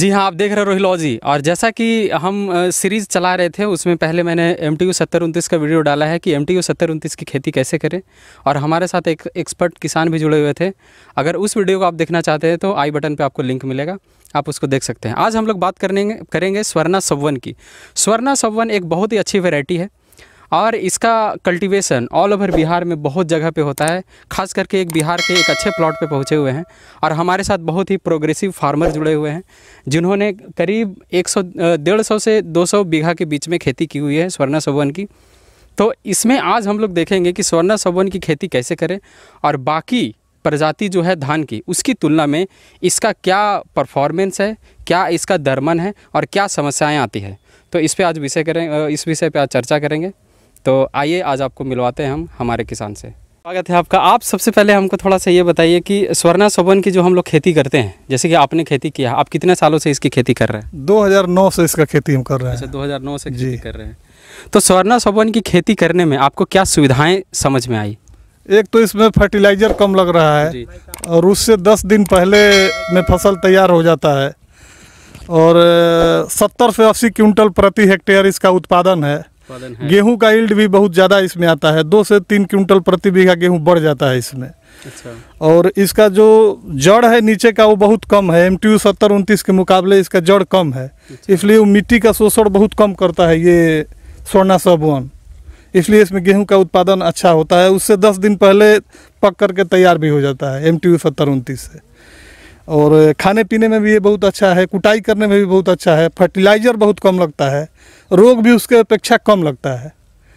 जी हाँ आप देख रहे हो रोहिलॉजी और जैसा कि हम सीरीज़ चला रहे थे उसमें पहले मैंने एम टी यू सत्तर उनतीस का वीडियो डाला है कि एम टी यू सत्तर उनतीस की खेती कैसे करें और हमारे साथ एक एक्सपर्ट किसान भी जुड़े हुए थे अगर उस वीडियो को आप देखना चाहते हैं तो आई बटन पर आपको लिंक मिलेगा आप उसको देख सकते हैं आज हम लोग बात करेंगे करेंगे स्वर्णा सव्वन की स्वर्णा सव्वन एक बहुत ही अच्छी वेराइटी है और इसका कल्टीवेशन ऑल ओवर बिहार में बहुत जगह पे होता है खास करके एक बिहार के एक अच्छे प्लॉट पे पहुँचे हुए हैं और हमारे साथ बहुत ही प्रोग्रेसिव फार्मर जुड़े हुए हैं जिन्होंने करीब एक सौ डेढ़ सौ से दो सौ बीघा के बीच में खेती की हुई है स्वर्णा सौवन की तो इसमें आज हम लोग देखेंगे कि स्वर्णा सौवन की खेती कैसे करें और बाकी प्रजाति जो है धान की उसकी तुलना में इसका क्या परफॉर्मेंस है क्या इसका दरमन है और क्या समस्याएं आती है तो इस पर आज विषय करें इस विषय पर आज चर्चा करेंगे तो आइए आज आपको मिलवाते हैं हम हमारे किसान से स्वागत है आपका आप सबसे पहले हमको थोड़ा सा ये बताइए कि स्वर्णा सोबन की जो हम लोग खेती करते हैं जैसे कि आपने खेती किया आप कितने सालों से इसकी खेती कर रहे हैं 2009 से इसका खेती हम कर रहे हैं अच्छा 2009 से खेती कर रहे हैं तो स्वर्णा सोबन की खेती करने में आपको क्या सुविधाएं समझ में आई एक तो इसमें फर्टिलाइजर कम लग रहा है और उससे दस दिन पहले में फसल तैयार हो जाता है और सत्तर से अस्सी क्विंटल प्रति हेक्टेयर इसका उत्पादन है गेहूं का इल्ड भी बहुत ज़्यादा इसमें आता है दो से तीन क्विंटल प्रति बीघा गेहूं बढ़ जाता है इसमें अच्छा और इसका जो जड़ है नीचे का वो बहुत कम है एम टी सत्तर उनतीस के मुकाबले इसका जड़ कम है अच्छा। इसलिए वो मिट्टी का शोषण बहुत कम करता है ये स्वर्णा सबवन इसलिए इसमें गेहूं का उत्पादन अच्छा होता है उससे दस दिन पहले पक करके तैयार भी हो जाता है एम टी यू सत्तर उनतीस से और खाने पीने में भी ये बहुत अच्छा है कुटाई करने में भी बहुत अच्छा है फर्टिलाइज़र बहुत कम लगता है रोग भी उसके अपेक्षा कम लगता है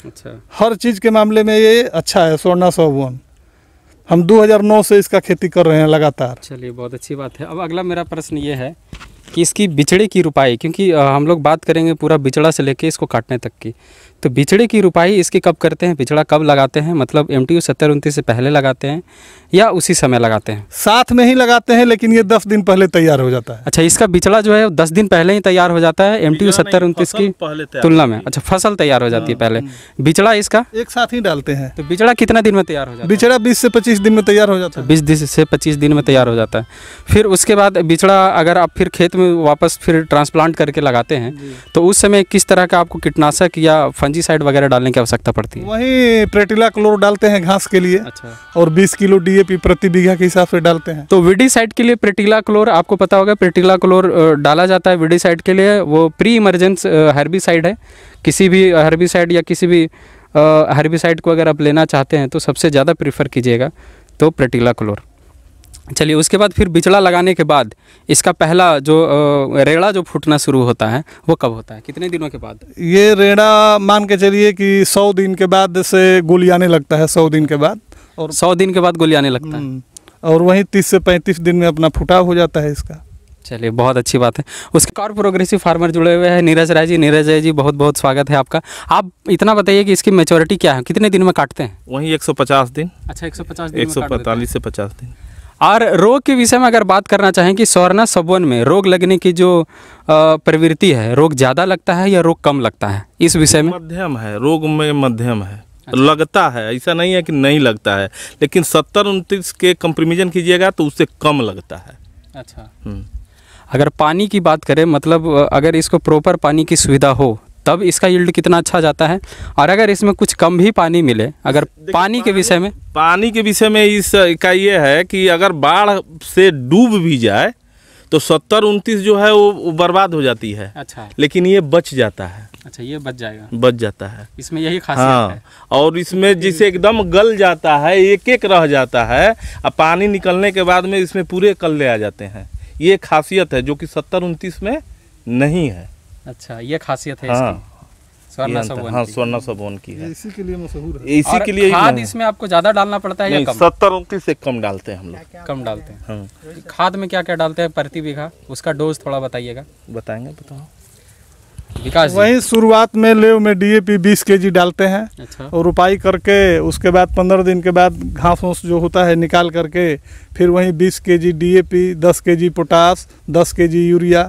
अच्छा हर चीज़ के मामले में ये अच्छा है स्वर्णा सौ हम 2009 से इसका खेती कर रहे हैं लगातार चलिए बहुत अच्छी बात है अब अगला मेरा प्रश्न ये है कि इसकी बिचड़े की रुपाई क्योंकि हम लोग बात करेंगे पूरा बिचड़ा से लेके इसको काटने तक की तो बिछड़े की रुपाई इसकी कब करते हैं बिछड़ा कब लगाते हैं मतलब एम टी सत्तर उनतीस से पहले लगाते हैं या उसी समय लगाते हैं साथ में ही लगाते हैं लेकिन ये दस दिन पहले तैयार हो जाता है अच्छा इसका बिछड़ा जो है दस दिन पहले ही तैयार हो जाता है एम टी सत्तर उनतीस की तुलना में अच्छा फसल तैयार हो जाती है हाँ, पहले हाँ। बिछड़ा इसका एक साथ ही डालते हैं तो बिछड़ा कितना दिन में तैयार हो जाता है बिछड़ा बीस से पच्चीस दिन में तैयार हो जाता है बीस दिन से पच्चीस दिन में तैयार हो जाता है फिर उसके बाद बिछड़ा अगर आप फिर खेत में वापस फिर ट्रांसप्लांट करके लगाते हैं तो उस समय किस तरह का आपको कीटनाशक या फंज फंजीसाइड वगैरह डालने की आवश्यकता पड़ती है वही प्रेटिला क्लोर डालते हैं घास के लिए अच्छा और 20 किलो डीएपी प्रति बीघा के हिसाब से डालते हैं तो विडीसाइड के लिए प्रेटिला क्लोर आपको पता होगा प्रेटिला क्लोर डाला जाता है विडीसाइड के लिए वो प्री इमरजेंस हर्बिसाइड है किसी भी हर्बिसाइड या किसी भी हर्बिसाइड को अगर आप लेना चाहते हैं तो सबसे ज़्यादा प्रीफर कीजिएगा तो प्रेटिला क्लोर चलिए उसके बाद फिर बिचड़ा लगाने के बाद इसका पहला जो रेड़ा जो फूटना शुरू होता है वो कब होता है कितने दिनों के बाद ये रेड़ा मान के चलिए कि सौ दिन के बाद से गोली आने लगता है सौ दिन के बाद और सौ दिन के बाद गोली आने लगता है हम्म, और वहीं तीस से पैंतीस दिन में अपना फुटाव हो जाता है इसका चलिए बहुत अच्छी बात है उसके कार प्रोग्रेसिव फार्मर जुड़े हुए हैं नीरज राय जी नीरज राय जी बहुत बहुत स्वागत है आपका आप इतना बताइए कि इसकी मेचोरिटी क्या है कितने दिन में काटते हैं वहीं 150 दिन अच्छा 150 दिन पैंतालीस से 50 दिन और रोग के विषय में अगर बात करना चाहें कि सौरना सबवन में रोग लगने की जो प्रवृत्ति है रोग ज़्यादा लगता है या रोग कम लगता है इस विषय में मध्यम है रोग में मध्यम है अच्छा। लगता है ऐसा नहीं है कि नहीं लगता है लेकिन सत्तर उनतीस के कंप्रीमिजन कीजिएगा तो उससे कम लगता है अच्छा हम्म। अगर पानी की बात करें मतलब अगर इसको प्रॉपर पानी की सुविधा हो तब इसका यील्ड कितना अच्छा जाता है और अगर इसमें कुछ कम भी पानी मिले अगर पानी के विषय में पानी के विषय में इसका ये है कि अगर बाढ़ से डूब भी जाए तो सत्तर उनतीस जो है वो बर्बाद हो जाती है अच्छा लेकिन ये बच जाता है अच्छा ये बच जाएगा बच जाता है इसमें यही खास हाँ है। और इसमें जिसे एकदम गल जाता है एक एक रह जाता है और पानी निकलने के बाद में इसमें पूरे कल ले आ जाते हैं ये खासियत है जो कि सत्तर उनतीस में नहीं है अच्छा ये खासियत है हाँ, स्वर्ण सबोन हाँ, की है इसी के लिए मशहूर है इसी के लिए खाद इसमें आपको ज्यादा डालना पड़ता है या कम सत्तर उन्तीस से कम डालते हैं हम लोग कम डालते हैं हाँ। खाद में क्या क्या डालते हैं प्रति बीघा उसका डोज थोड़ा बताइएगा बताएंगे बताओ विकास वही शुरुआत में लेव में डीएपी 20 केजी डालते हैं अच्छा। और रुपाई करके उसके बाद 15 दिन के बाद घास वास जो होता है निकाल करके फिर वहीं 20 kg DAP 10 kg potash 10 kg urea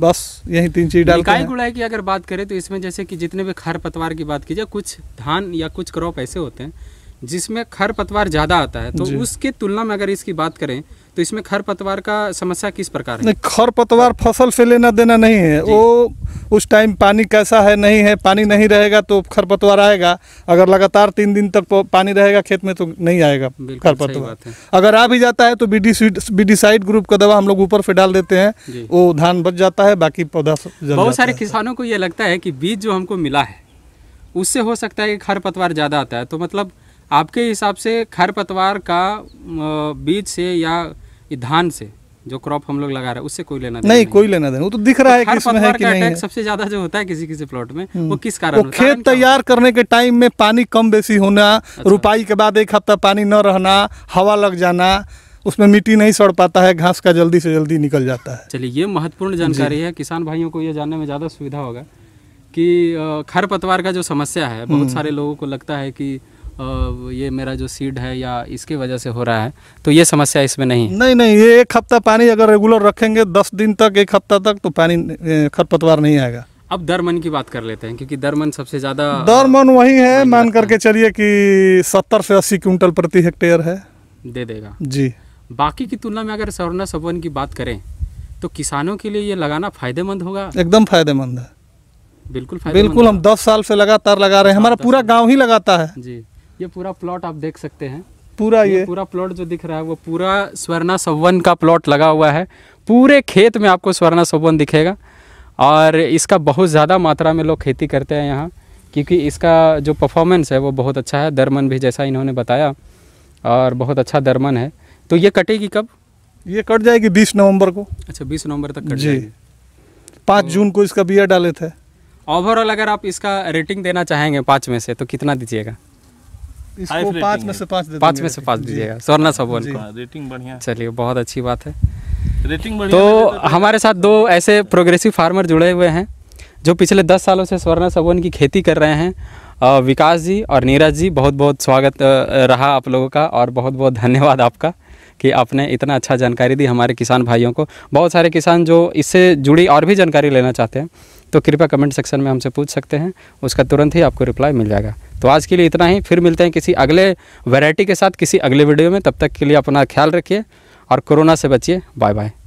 बस यही तीन चीज डालते हैं गुड़ाई की अगर बात करें तो इसमें जैसे कि जितने भी खर पतवार की बात की जाए कुछ धान या कुछ क्रॉप ऐसे होते हैं जिसमें खर पतवार ज़्यादा आता है तो उसके तुलना में अगर इसकी बात करें तो इसमें खर पतवार का समस्या किस प्रकार है खर पतवार फसल से लेना देना नहीं है वो उस टाइम पानी कैसा है नहीं है पानी नहीं रहेगा तो खरपतवार आएगा अगर लगातार तीन दिन तक पानी रहेगा खेत में तो नहीं आएगा खरपतवार अगर आ भी जाता है तो बी डी साइड ग्रुप का दवा हम लोग ऊपर से डाल देते हैं वो धान बच जाता है बाकी पौधा बहुत सारे किसानों को ये लगता है कि बीज जो हमको मिला है उससे हो सकता है कि खरपतवार ज़्यादा आता है तो मतलब आपके हिसाब से खरपतवार का बीज से या धान से जो क्रॉप हम लोग लगा रहे हैं उससे कोई लेना नहीं, नहीं कोई लेना देना वो तो दिख रहा तो है कि इसमें है कि नहीं है। सबसे ज्यादा जो होता है किसी किसी प्लॉट में हम्म। वो किस कारण वो खेत तैयार करने के टाइम में पानी कम बेसी होना अच्छा। रुपाई के बाद एक हफ्ता पानी न रहना हवा लग जाना उसमें मिट्टी नहीं सड़ पाता है घास का जल्दी से जल्दी निकल जाता है चलिए ये महत्वपूर्ण जानकारी है किसान भाइयों को ये जानने में ज्यादा सुविधा होगा कि खरपतवार का जो समस्या है बहुत हम्म। सारे लोगों को लगता है कि ये मेरा जो सीड है या इसके वजह से हो रहा है तो ये समस्या इसमें नहीं नहीं नहीं ये एक हफ्ता पानी अगर रेगुलर रखेंगे दस दिन तक एक हफ्ता तक तो पानी खरपतवार नहीं आएगा अब दरमन की बात कर लेते हैं क्योंकि दरमन सबसे ज्यादा दरमन वही है मान करके चलिए कि सत्तर से अस्सी क्विंटल प्रति हेक्टेयर है दे देगा जी बाकी की तुलना में अगर सवर्णा सवन की बात करें तो किसानों के लिए ये लगाना फायदेमंद होगा एकदम फायदेमंद है बिल्कुल बिल्कुल हम दस साल से लगातार लगा रहे हैं हमारा पूरा गांव ही लगाता है जी ये पूरा प्लॉट आप देख सकते हैं पूरा ये, ये पूरा प्लॉट जो दिख रहा है वो पूरा स्वर्णा सवन का प्लॉट लगा हुआ है पूरे खेत में आपको स्वर्णा सवन दिखेगा और इसका बहुत ज़्यादा मात्रा में लोग खेती करते हैं यहाँ क्योंकि इसका जो परफॉर्मेंस है वो बहुत अच्छा है दरमन भी जैसा इन्होंने बताया और बहुत अच्छा दरमन है तो ये कटेगी कब ये कट जाएगी बीस नवम्बर को अच्छा बीस नवम्बर तक कट जी पाँच तो जून को इसका बिया डाले थे ओवरऑल अगर आप इसका रेटिंग देना चाहेंगे पाँच में से तो कितना दीजिएगा इसको पाँच में से पाँच पाँच में से पाँच दीजिएगा स्वर्ण सबोन को रेटिंग बढ़िया चलिए बहुत अच्छी बात है रेटिंग तो, मतलब तो हमारे साथ दो ऐसे प्रोग्रेसिव फार्मर जुड़े हुए हैं जो पिछले दस सालों से स्वर्ण सबोन की खेती कर रहे हैं विकास जी और नीरज जी बहुत बहुत स्वागत रहा आप लोगों का और बहुत बहुत धन्यवाद आपका कि आपने इतना अच्छा जानकारी दी हमारे किसान भाइयों को बहुत सारे किसान जो इससे जुड़ी और भी जानकारी लेना चाहते हैं तो कृपया कमेंट सेक्शन में हमसे पूछ सकते हैं उसका तुरंत ही आपको रिप्लाई मिल जाएगा तो आज के लिए इतना ही फिर मिलते हैं किसी अगले वैरायटी के साथ किसी अगले वीडियो में तब तक के लिए अपना ख्याल रखिए और कोरोना से बचिए बाय बाय